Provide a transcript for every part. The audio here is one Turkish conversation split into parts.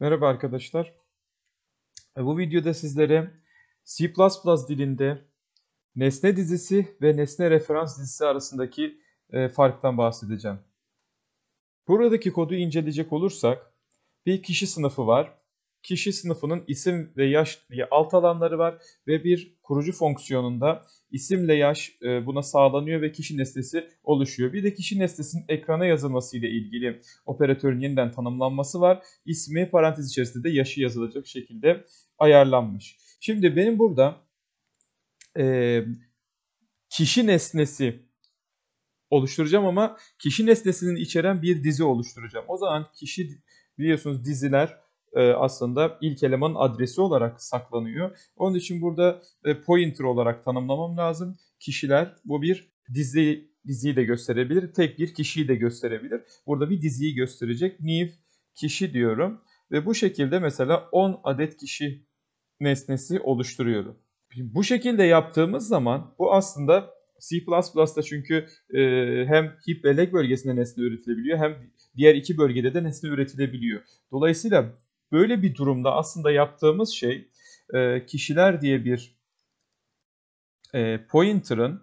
Merhaba arkadaşlar. E, bu videoda sizlere C++ dilinde nesne dizisi ve nesne referans dizisi arasındaki e, farktan bahsedeceğim. Buradaki kodu inceleyecek olursak bir kişi sınıfı var kişi sınıfının isim ve yaş diye alt alanları var ve bir kurucu fonksiyonunda isimle yaş e, buna sağlanıyor ve kişi nesnesi oluşuyor. Bir de kişi nesnesinin ekrana yazılması ile ilgili operatörün yeniden tanımlanması var. İsmi parantez içerisinde de yaşı yazılacak şekilde ayarlanmış. Şimdi benim burada e, kişi nesnesi oluşturacağım ama kişi nesnesinin içeren bir dizi oluşturacağım. O zaman kişi biliyorsunuz diziler e, aslında ilk elemanın adresi olarak saklanıyor. Onun için burada e, pointer olarak tanımlamam lazım. Kişiler bu bir dizi diziyi de gösterebilir. Tek bir kişiyi de gösterebilir. Burada bir diziyi gösterecek. New kişi diyorum. Ve bu şekilde mesela 10 adet kişi nesnesi oluşturuyorum. Bu şekilde yaptığımız zaman bu aslında C++'da çünkü e, hem heap bellek bölgesinde nesne üretilebiliyor hem diğer iki bölgede de nesne üretilebiliyor. Dolayısıyla Böyle bir durumda aslında yaptığımız şey e, kişiler diye bir e, pointer'ın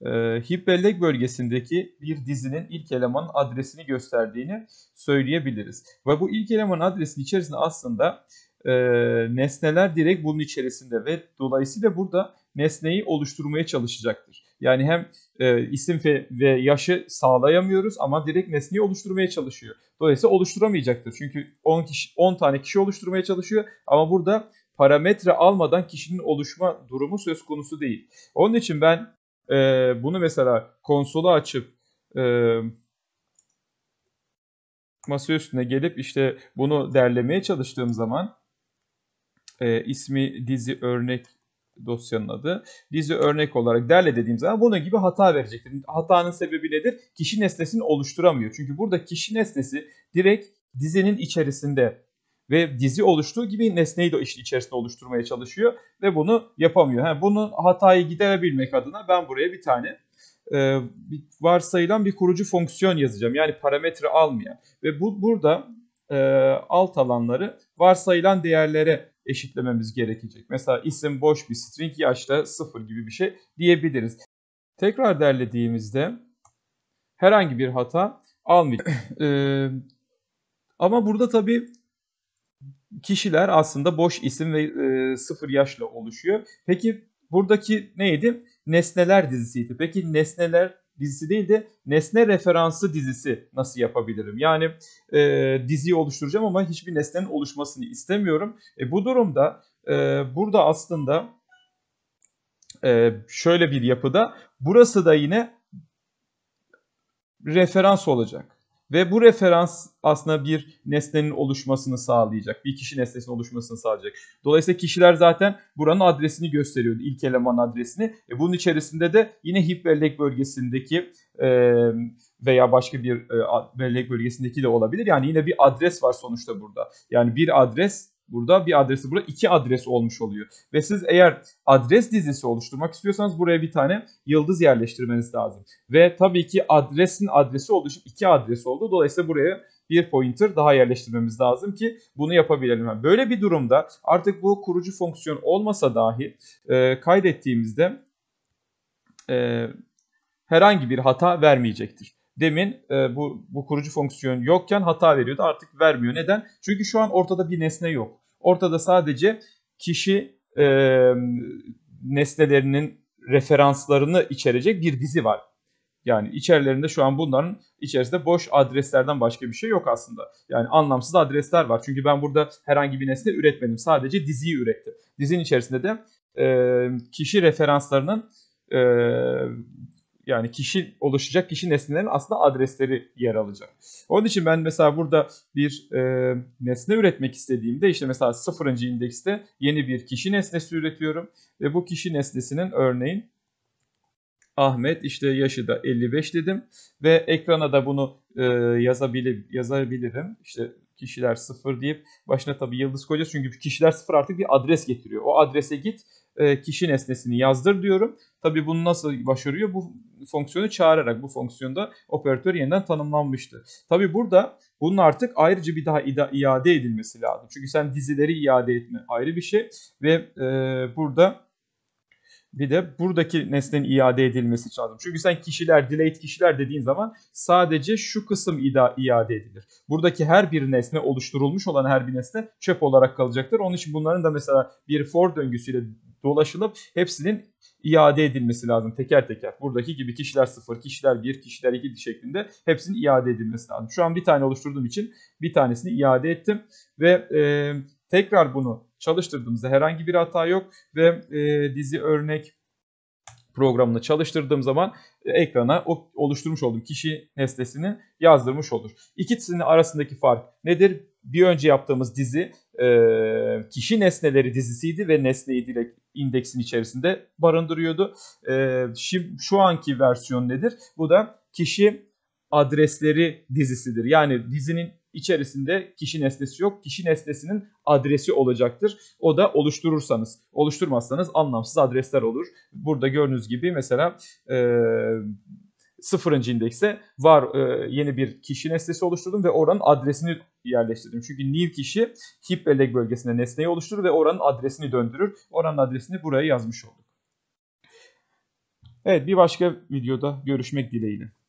e, hip bellek bölgesindeki bir dizinin ilk elemanın adresini gösterdiğini söyleyebiliriz. Ve bu ilk elemanın adresinin içerisinde aslında e, nesneler direkt bunun içerisinde ve dolayısıyla burada nesneyi oluşturmaya çalışacaktır. Yani hem e, isim ve, ve yaşı sağlayamıyoruz ama direkt nesneyi oluşturmaya çalışıyor. Dolayısıyla oluşturamayacaktır. Çünkü 10 kişi 10 tane kişi oluşturmaya çalışıyor ama burada parametre almadan kişinin oluşma durumu söz konusu değil. Onun için ben e, bunu mesela konsolu açıp e, masa üstüne gelip işte bunu derlemeye çalıştığım zaman e, ismi dizi örnek dosyanın adı. Dizi örnek olarak derle dediğim zaman bunun gibi hata verecektir. Hatanın sebebi nedir? Kişi nesnesini oluşturamıyor. Çünkü burada kişi nesnesi direkt dizinin içerisinde ve dizi oluştuğu gibi nesneyi de işin içerisinde oluşturmaya çalışıyor ve bunu yapamıyor. Yani bunun hatayı giderebilmek adına ben buraya bir tane e, varsayılan bir kurucu fonksiyon yazacağım. Yani parametre almayan ve bu burada e, alt alanları varsayılan değerlere eşitlememiz gerekecek. Mesela isim boş bir string yaşta 0 gibi bir şey diyebiliriz. Tekrar derlediğimizde herhangi bir hata almayacak. ee, ama burada tabii kişiler aslında boş isim ve e, sıfır yaşla oluşuyor. Peki buradaki neydi? Nesneler dizisiydi. Peki nesneler dizisi değil de nesne referansı dizisi nasıl yapabilirim? Yani e, diziyi oluşturacağım ama hiçbir nesnenin oluşmasını istemiyorum. E, bu durumda e, burada aslında e, şöyle bir yapıda burası da yine referans olacak. Ve bu referans aslında bir nesnenin oluşmasını sağlayacak. Bir kişi nesnesinin oluşmasını sağlayacak. Dolayısıyla kişiler zaten buranın adresini gösteriyordu. ilk eleman adresini. E bunun içerisinde de yine hip bellek bölgesindeki e, veya başka bir e, bellek bölgesindeki de olabilir. Yani yine bir adres var sonuçta burada. Yani bir adres burada bir adresi. Burada iki adres olmuş oluyor. Ve siz eğer adres dizisi oluşturmak istiyorsanız buraya bir tane yıldız yerleştirmeniz lazım. Ve tabii ki adresin adresi olduğu iki adres oldu. Dolayısıyla buraya bir pointer daha yerleştirmemiz lazım ki bunu yapabilelim. böyle bir durumda artık bu kurucu fonksiyon olmasa dahi e, kaydettiğimizde e, herhangi bir hata vermeyecektir demin e, bu, bu kurucu fonksiyon yokken hata veriyordu. Artık vermiyor. Neden? Çünkü şu an ortada bir nesne yok. Ortada sadece kişi e, nesnelerinin referanslarını içerecek bir dizi var. Yani içerilerinde şu an bunların içerisinde boş adreslerden başka bir şey yok aslında. Yani anlamsız adresler var. Çünkü ben burada herhangi bir nesne üretmedim. Sadece diziyi ürettim. Dizinin içerisinde de e, kişi referanslarının e, yani kişi oluşacak kişi nesnelerin aslında adresleri yer alacak. Onun için ben mesela burada bir e, nesne üretmek istediğimde işte mesela sıfırıncı indekste yeni bir kişi nesnesi üretiyorum. Ve bu kişi nesnesinin örneğin Ahmet işte yaşı da 55 dedim ve ekrana da bunu e, yazabili, yazabilirim. İşte kişiler sıfır deyip başına tabii yıldız koyacağız. Çünkü kişiler sıfır artık bir adres getiriyor. O adrese git e, kişi nesnesini yazdır diyorum. Tabii bunu nasıl başarıyor? Bu fonksiyonu çağırarak bu fonksiyonda operatör yeniden tanımlanmıştı. Tabii burada bunun artık ayrıca bir daha iade edilmesi lazım. Çünkü sen dizileri iade etme ayrı bir şey ve e, burada bir de buradaki nesnenin iade edilmesi lazım. Çünkü sen kişiler, delayed kişiler dediğin zaman sadece şu kısım iade edilir. Buradaki her bir nesne oluşturulmuş olan her bir nesne çöp olarak kalacaktır. Onun için bunların da mesela bir for döngüsüyle dolaşılıp hepsinin iade edilmesi lazım teker teker. Buradaki gibi kişiler sıfır, kişiler bir, kişiler iki şeklinde hepsinin iade edilmesi lazım. Şu an bir tane oluşturduğum için bir tanesini iade ettim ve e, Tekrar bunu çalıştırdığımızda herhangi bir hata yok ve e, dizi örnek programını çalıştırdığım zaman e, ekrana o oluşturmuş olduğum kişi nesnesini yazdırmış olur. İkisinin arasındaki fark nedir? Bir önce yaptığımız dizi e, kişi nesneleri dizisiydi ve nesneyi direkt indeksin içerisinde barındırıyordu. E, şimdi şu anki versiyon nedir? Bu da kişi adresleri dizisidir. Yani dizinin içerisinde kişi nesnesi yok. Kişi nesnesinin adresi olacaktır. O da oluşturursanız. Oluşturmazsanız anlamsız adresler olur. Burada gördüğünüz gibi mesela e, sıfırıncı indekse var e, yeni bir kişi nesnesi oluşturdum ve oranın adresini yerleştirdim. Çünkü new kişi hip bellek bölgesinde nesneyi oluşturur ve oranın adresini döndürür. Oranın adresini buraya yazmış olduk. Evet bir başka videoda görüşmek dileğiyle.